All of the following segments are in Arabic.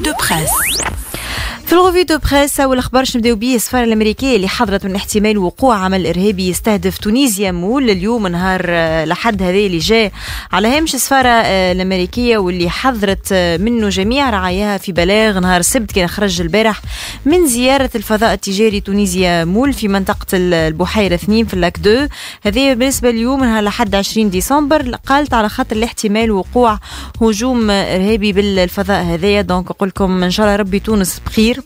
de presse. في الغوفي دو بريس أول أخبار نبداو به السفارة الأمريكية اللي حضرت من احتمال وقوع عمل إرهابي يستهدف تونسيا مول اليوم نهار آه، لحد هذا اللي جاء على هامش السفارة آه، الأمريكية واللي حضرت آه، منه جميع رعاياها في بلاغ نهار السبت كان خرج البارح من زيارة الفضاء التجاري تونسيا مول في منطقة البحيرة 2 في لاك 2 هذه بالنسبة اليوم نهار لحد 20 ديسمبر قالت على خاطر الاحتمال وقوع هجوم إرهابي بالفضاء هذايا دونك نقول لكم إن شاء الله ربي تونس بخير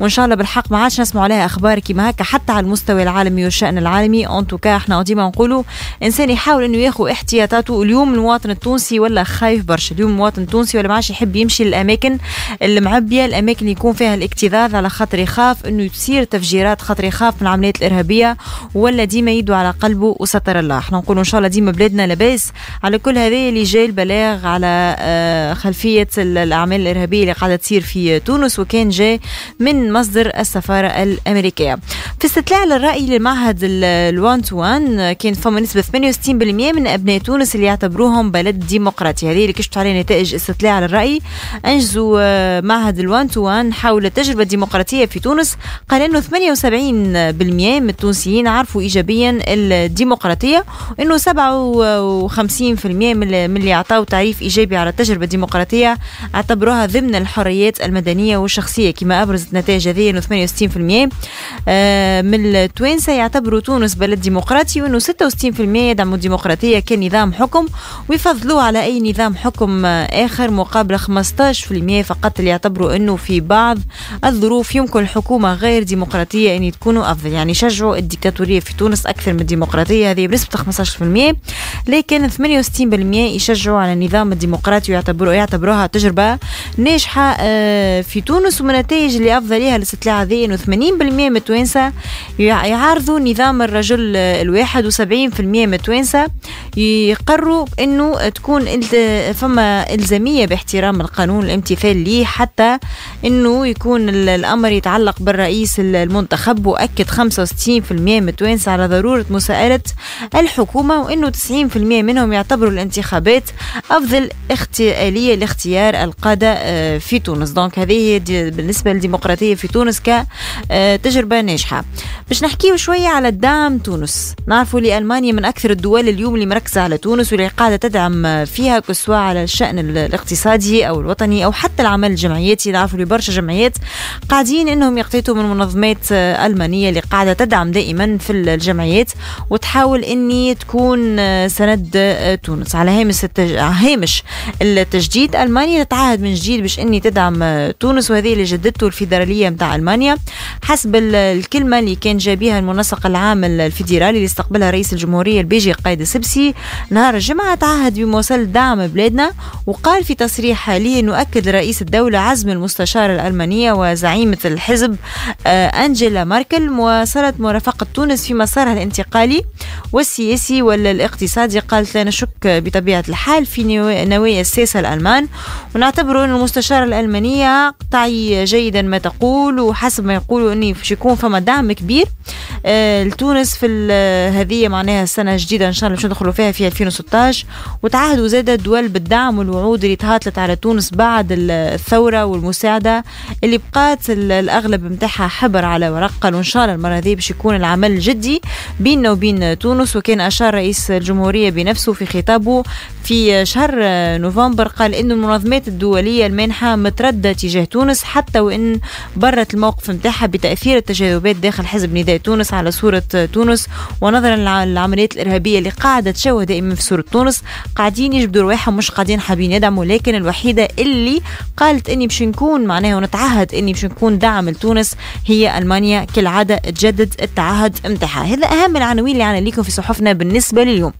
وان شاء الله بالحق ما عادش نسمعوا عليها اخبار كيما هكا حتى على المستوى العالمي والشان العالمي اون توكا احنا ديما نقولوا انسان يحاول انه ياخذ احتياطاته اليوم المواطن التونسي ولا خايف برشا اليوم المواطن التونسي ولا ما عادش يحب يمشي للاماكن المعبيه الاماكن اللي يكون فيها الاكتظاظ على خاطر يخاف انه تصير تفجيرات خاطر يخاف من العمليات الارهابيه ولا ديما يدوا على قلبه وستر الله احنا نقولوا ان شاء الله ديما بلادنا لاباس على كل هذا اللي جاي البلاغ على آه، خلفيه الاعمال الارهابيه اللي قاعده تصير في تونس وكان جاي من مصدر السفارة الأمريكية في استطلاع للرأي لمعهد الوان تو وان كان فما نسبة 68% من أبناء تونس اللي يعتبروهم بلد ديمقراطي هذه اللي كشفت عليها نتائج استطلاع للرأي أنجزوا آه، معهد الوان تو وان حول التجربة الديمقراطية في تونس قال أنه 78% من التونسيين عرفوا إيجابيا الديمقراطية وأنه 57% من اللي أعطاوا تعريف إيجابي على التجربة الديمقراطية اعتبروها ضمن الحريات المدنية والشخصية كما أبرزت نتائج هذه أنه 68% آه، من التوانسة يعتبروا تونس بلد ديمقراطي وأنه 66% يدعموا الديمقراطية كنظام حكم ويفضلوا على أي نظام حكم آخر مقابل 15% فقط اللي يعتبروا أنه في بعض الظروف يمكن الحكومة غير ديمقراطية أن تكونوا أفضل يعني شجعوا الديكتاتورية في تونس أكثر من الديمقراطية هذه بنسبة 15% لكن 68% يشجعوا على النظام الديمقراطي ويعتبروها يعتبروها تجربة ناجحة آه، في تونس ومن نتائج اللي أفضليها ليها الاستطلاع هذا انه 80% متوانسة يعارضوا نظام الرجل الواحد و70% متوانسه يقروا انه تكون فما الزاميه باحترام القانون الامتثال ليه حتى انه يكون الامر يتعلق بالرئيس المنتخب واكد 65% متوانسه على ضروره مساءله الحكومه وانه 90% منهم يعتبروا الانتخابات افضل آلية لاختيار القاده آه، في تونس دونك هذه بالنسبه لدي الديمقراطية في تونس كتجربة آه، ناجحة باش نحكيو شوية على الدعم تونس نعرفوا اللي ألمانيا من أكثر الدول اليوم اللي مركزة على تونس واللي قاعدة تدعم فيها كسوا على الشأن الاقتصادي أو الوطني أو حتى العمل الجمعياتي نعرفوا لي برشا جمعيات قاعدين أنهم يقتاتوا من منظمات آه، ألمانية اللي قاعدة تدعم دائما في الجمعيات وتحاول أني تكون آه، سند تونس على هامش التج... هامش التجديد ألمانيا تتعهد من جديد باش أني تدعم تونس وهذه اللي جددته الفيدراليه نتاع المانيا حسب الكلمه اللي كان جابيها المنسق العام الفيدرالي اللي استقبلها رئيس الجمهوريه البيجي قايد السبسي نهار الجمعه تعهد بمواصله دعم بلادنا وقال في تصريح ليه نؤكد رئيس الدوله عزم المستشاره الالمانيه وزعيمه الحزب آه، انجيلا ماركل مواصله مرافقه تونس في مسارها الانتقالي والسياسي والاقتصادي قالت لا نشك بطبيعه الحال في نوايا الساسه الالمان ونعتبر ان المستشاره الالمانيه تعي جيدا ما تقول وحسب ما يقولوا اني باش يكون فما دعم كبير آه، لتونس في هذه معناها السنه الجديده ان شاء الله باش ندخلوا فيها في 2016 وتعهدوا زاد الدول بالدعم والوعود اللي تهاتلت على تونس بعد الثوره والمساعده اللي بقات الاغلب نتاعها حبر على ورقه وان شاء الله المره هذه باش يكون العمل جدي بيننا وبين تونس وكان اشار رئيس الجمهوريه بنفسه في خطابه في شهر نوفمبر قال انه المنظمات الدوليه المانحه متردده تجاه تونس حتى وان برت الموقف نتاعها بتاثير التجاذبات داخل حزب نداء تونس على صوره تونس ونظرا للعمليات الارهابيه اللي قاعده تشوه دائما في صوره تونس قاعدين يجبدوا رواحهم مش قاعدين حابين يدعموا لكن الوحيده اللي قالت اني باش نكون معناها ونتعهد اني باش نكون دعم لتونس هي المانيا كالعاده تجدد التعهد نتاعها هذا اهم العناوين اللي عنا ليكم في صحفنا بالنسبه لليوم